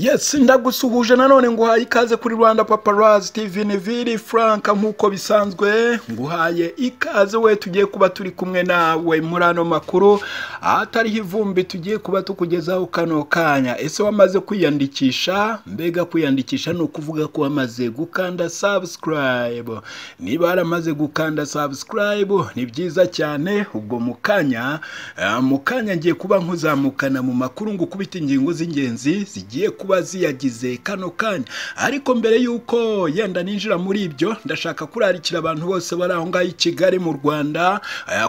yes ndagusuhuje nanone nguhaye ikaze kuri rwanda paparazi tv neviri frank nk'uko bisanzwe nguhaye ikaze we tugiye kuba turi kumwe nawe muri ano makuru atari ivumbi tugiye kuba tukugezaho kano kanya ese wamaze kwiyandikisha mbega kwiyandikisha ni ukuvuga ko wamaze gukanda subscribe niba waramaze gukanda subscribe ni byiza cyane ubwo mukanya eh, mukanya ngiye kuba nkuzamukana mu makuru ngo ukubite ingingo z'ingenzi zigiye kuba waziyagize kano kanya ariko mbere y'uko yenda ninjira muri ibyo ndashaka kurarikira abantu bose bari aho ngaho i kigali mu rwanda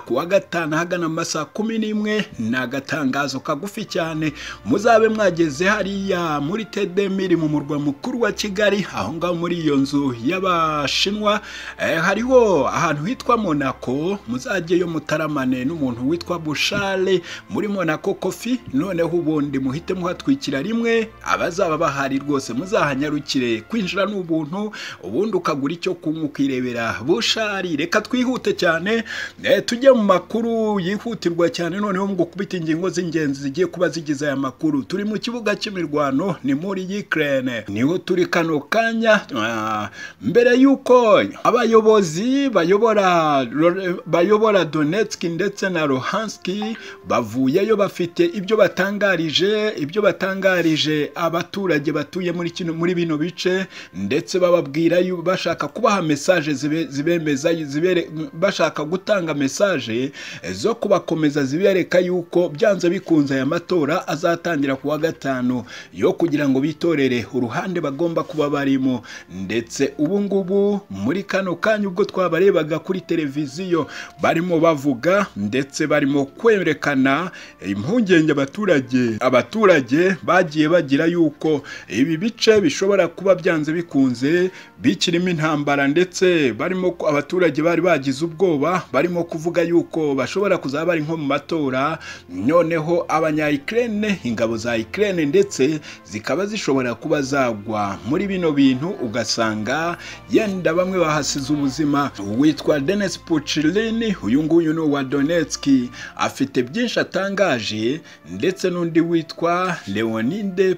ku wa gatanu ahagana mu masaha kumi n'imwe ni agatangazo kagufi cyane muzabe mwageze hariya muri tedemiri mu murwa mukuru wa kigali aho ngaho muri iyo nzu y'abashinwa eh, hariho ahantu hitwa monako muzajyeyo mutaramane n'umuntu witwa bushale muri Monaco kofi noneho ubundi muhite muhatwikira rimwe aba abazaba bahari rwose muzahanyarukire kwinjira ni ubuntu ubundi ukagura icyo kunywa ukirebera bushari reka twihute cyane eh, tujye mu makuru yihutirwa cyane noneho ngo kubita ingingo z'ingenzi zigiye kuba zigize aya makuru turi mu kibuga cy'imirwano ni muri Ukraine niho turi kano kanya ah, mbere y'uko abayobozi bayobora bayobora Donetsk ndetse na Luhansk bavuyeyo bafite ibyo batangarije ibyo batangarije aba abaturage batuye muri kino muri bino bice ndetse bababwira bashaka kubaha mesaje zibemeza zibere bashaka gutanga mesaje zo kubakomeza zibereka yuko byanze bikunze aya matora azatangira kuwa gatanu yo kugira ngo bitorere uruhande bagomba kuba barimo ndetse ubu ngubu muri kano kanya ubwo twabarebaga kuri televiziyo barimo bavuga ndetse barimo kwerekana impungenge abaturage abaturage bagiye bagira yuko kuko ibi bice bishobora kuba byanze bikunze bikirimo intambara ndetse barimo abaturage bari bagize ubwoba barimo kuvuga yuko bashobora kuzaba bari nko mu matora noneho abanyayikirene ingabo za ikirene ndetse zikaba zishobora kuba zagwa muri bino bintu ugasanga yenda bamwe bahasize ubuzima witwa denise pucirini uyu nguyu ni uwa donetski afite byinshi atangaje ndetse n'undi witwa leonide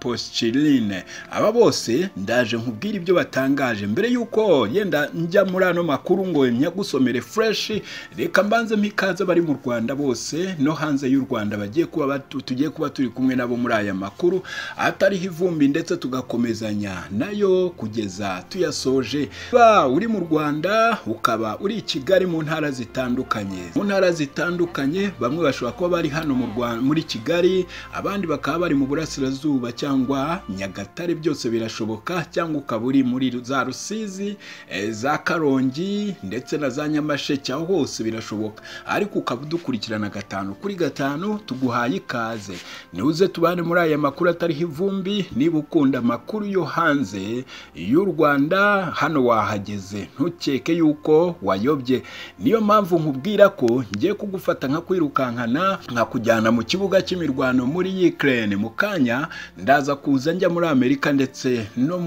posichirine aba bose ndaje nkubwire ibyo batanga gatangaje mbere y'uko yenda njya muri ano makuru ngo gusomere fureshi reka mbanze ikaze bari mu rwanda bose no hanze y'u rwanda bagiye kuba tugiye kuba turi kumwe nabo muri aya makuru atariho ivumbi ndetse tugakomezanya nayo kugeza tuyasoje ba uri mu rwanda ukaba uri i kigali mu ntara zitandukanye mu ntara zitandukanye bamwe bashobora kuba bari hano mu rwanda muri kigali abandi bakaba bari mu burasirazuba cyangwa nyagatare byose birashoboka cyangwa ukaba uri muri muri za rusizi eh, za karongi ndetse na za nyamasheke aho hose birashoboka ariko ukaba udukurikirana gatanu kuri gatanu tuguhaye ikaze niwuze tubane muri aya makuru atariho ivumbi niba ukunda amakuru yo hanze y'u rwanda hano wahageze ntukeke yuko wayobye niyo mpamvu nkubwira ko ngiye kugufata nka kwirukankana nkakujyana mu kibuga cy'imirwano muri ukraine mu kanya ndaza kuza njya muri amerika ndetse no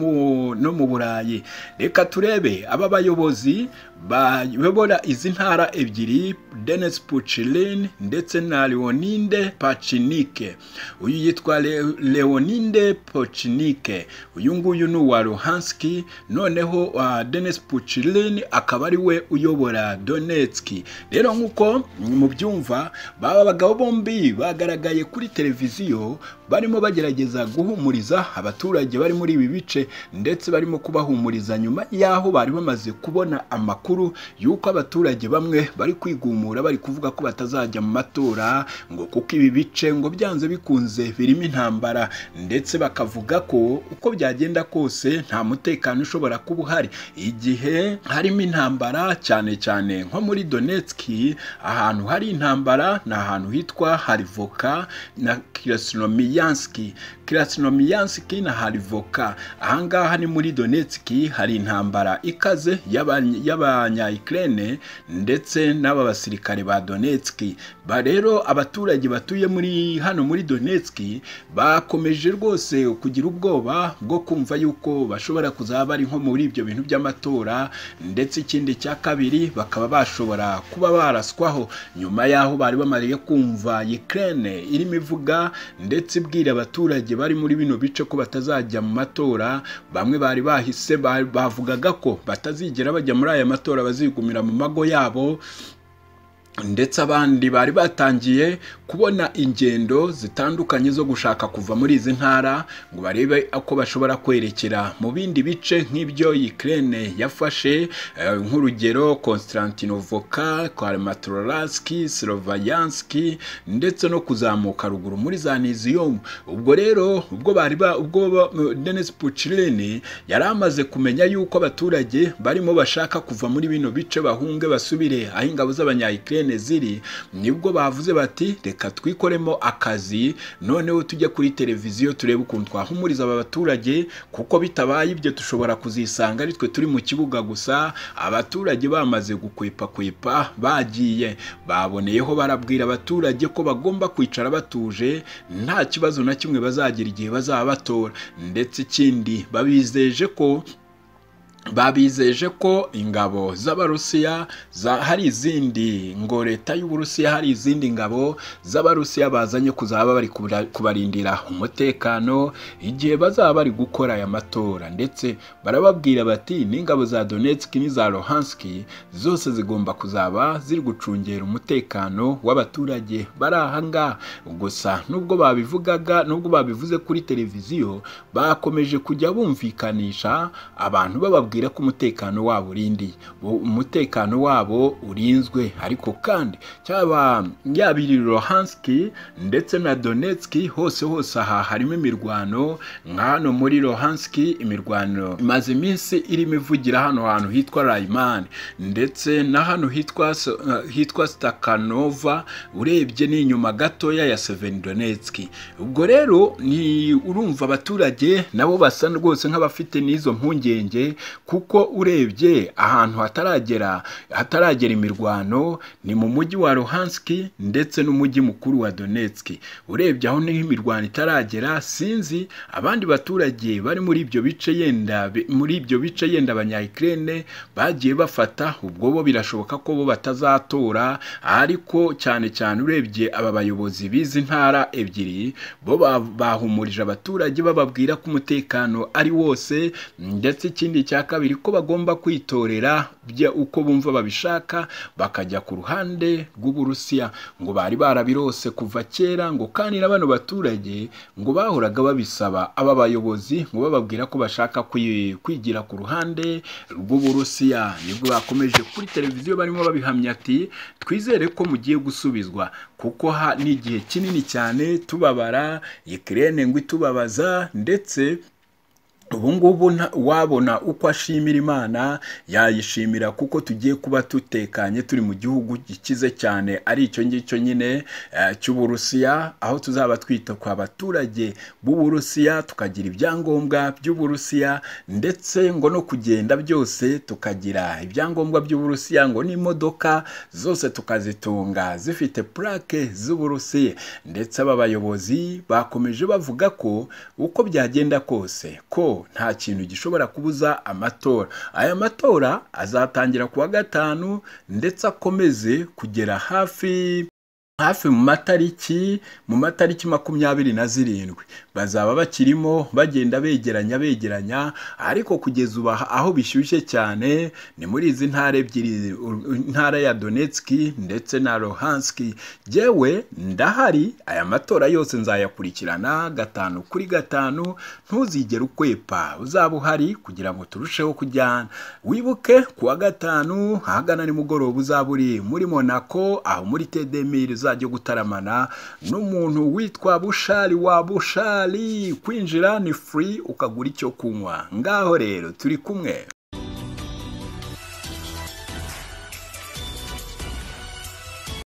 mu burayi burayi reka turebe aba bayobozi bayobora izi ntara ebyiri denise puciline ndetse na leoninde pacinike uyu yitwa leoninde pacinike uyu nguyu ni uwa ruhanski noneho denise puciline akaba ari we uyobora donetski rero nk'uko mubyumva baba bagabo bombi bagaragaye kuri televiziyo barimo bagerageza guhumuriza abaturage bari muri ibi bice ndetse barimo kuba kubahumuriza nyuma y'aho bari bamaze kubona amakuru y'uko abaturage bamwe bari kwigumura bari kuvuga ko batazajya mu matora ngo kuko ibi bice ngo byanze bikunze birimo intambara ndetse bakavuga ko uko byagenda kose nta mutekano ushobora kuba uhari igihe harimo intambara cyane cyane nko muri donetski ahantu hari intambara ni ahantu hitwa harivoka na kirasinomiyanski kirasinomiyanski na harivoka ahangaha ni muri donetski Donetsk hari intambara ikaze yabanya ndetse n'aba basirikare ba Donetsk rero abaturage batuye muri hano muri Donetsk bakomeje rwose kugira ubwoba bwo kumva yuko bashobora kuzaba ari nko muri ibyo bintu by'amatora ndetse ikindi cya kabiri bakaba bashobora kuba baraswaho nyuma y'aho bari bamariye kumva Ukraine irimo ivuga ndetse ibwira abaturage bari muri bino bice ko batazajya mu matora bamwe bari bahe bahise bavugaga ko batazigera bajya muri aya matora bazigumira mu mago yabo ndetse abandi bari batangiye kubona ingendo zitandukanye zo gushaka kuva muri izi ntara ngo barebe uko bashobora kwerekera mu bindi bice nk'ibyo Ukraine yafashe eh, nk'urugero Konstantinovoka Kramatorsk Slovianski ndetse no kuzamuka ruguru muri za Nizium ubwo rero ubwo bari ubwo Denis Puchilin yari amaze kumenya yuko abaturage barimo bashaka kuva muri bino bice bahunge basubire aho ingabo z'abanya ziri nibwo bavuze bati reka reka twikoremo akazi noneho tujye kuri televiziyo turebe ukuntu twahumuriza aba baturage kuko bitabaye ibyo dushobora kuzisanga ari twe turi mu kibuga gusa abaturage bamaze gukwepa kwepa bagiye baboneyeho barabwira abaturage ko bagomba kwicara batuje nta kibazo na kimwe bazagira igihe bazaba batora ndetse ikindi babizeje ko babizeje ko ingabo z'abarusiya hari izindi ngo leta y'uburusiya hari izindi ngabo z'abarusiya bazanye kuzaba bari kubarindira umutekano igihe bazaba bari gukora aya matora ndetse barababwira bati n'ingabo za donetsk n'iza rohansky zose zigomba kuzaba ziri gucungera umutekano w'abaturage bari aha gusa nubwo babivugaga nubwo babivuze kuri televiziyo bakomeje kujya bumvikanisha abantu bababwira bababwira ko umutekano wabo urindiye umutekano wabo urinzwe ariko kandi cyaba yabiri rohanski ndetse na donetski hose hose aha harimo imirwano nka hano muri rohanski imirwano imaze iminsi irimo ivugira hano hantu hitwa rayimani ndetse na hano hitwa hitwa sitakanova urebye ni inyuma gatoya ya sevenidonetski ubwo rero ni urumva abaturage nabo basa rwose nk'abafite n'izo mpungenge kuko urebye ahantu hataragera hataragera imirwano ni mu mujyi wa Luhanski ndetse n'umujyi mukuru wa Donetski urebye aho niho imirwano itaragera sinzi abandi baturage bari muri ibyo bice yenda muri ibyo bice yenda abanyayikirene bagiye bafata ubwo bo birashoboka ko bo batazatora ariko cyane cyane urebye aba bayobozi bizi intara ebyiri bo bahumurije abaturage bababwira ko umutekano ari wose ndetse ikindi cyaka kabiri ko bagomba kwitorera uko bumva babishaka bakajya ku ruhande rw'uburusiya ngo bari barabirose kuva kera ngo kandi na bano baturage ngo bahoraga babisaba aba bayobozi ngo bababwira ko bashaka kwigira ku ruhande rw'uburusiya nibwo bakomeje kuri televiziyo barimo babihamya ati twizere ko mugiye gusubizwa kuko ni igihe kinini cyane tubabara ikirere ngo itubabaza ndetse ubu ngubu wabona uko ashimira imana yayishimira kuko tugiye kuba tutekanye turi mu gihugu gikize cyane ari icyo ngicyo nyine eh, cy'uburusiya aho tuzaba twita ku baturage b'uburusiya tukagira ibyangombwa by'uburusiya ndetse ngo no kugenda byose tukagira ibyangombwa by'uburusiya ngo n'imodoka zose tukazitunga zifite purake z'uburusiya ndetse aba bayobozi bakomeje bavuga ko uko byagenda kose ko nta kintu gishobora kubuza amatora aya matora azatangira ku wa gatanu ndetse akomeze kugera hafi hafi mu matariki mu matariki makumyabiri na zirindwi bazaba bakirimo bagenda begeranya begeranya ariko kugeza ubu aho bishyushye cyane ni muri izi ntara ebyiri intara ya donetski ndetse na rohanski yewe ndahari aya matora yose nzayakurikirana gatanu kuri gatanu ntuzigere ukwepa uzaba uhari kugira ngo turusheho kujyana wibuke kuwa gatanu ahagana nimugoroba uzaba uri muri monaco aho muri tedemiri azajya gutaramana n'umuntu witwa bushari wa bushari kwinjira ni furi ukagura icyo kunywa ngaho rero turi kumwe